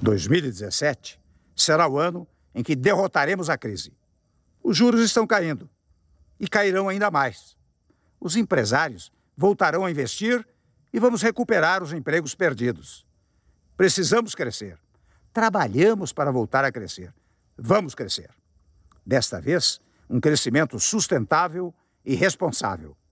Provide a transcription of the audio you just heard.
2017 será o ano em que derrotaremos a crise. Os juros estão caindo e cairão ainda mais. Os empresários voltarão a investir e vamos recuperar os empregos perdidos. Precisamos crescer. Trabalhamos para voltar a crescer. Vamos crescer. Desta vez, um crescimento sustentável e responsável.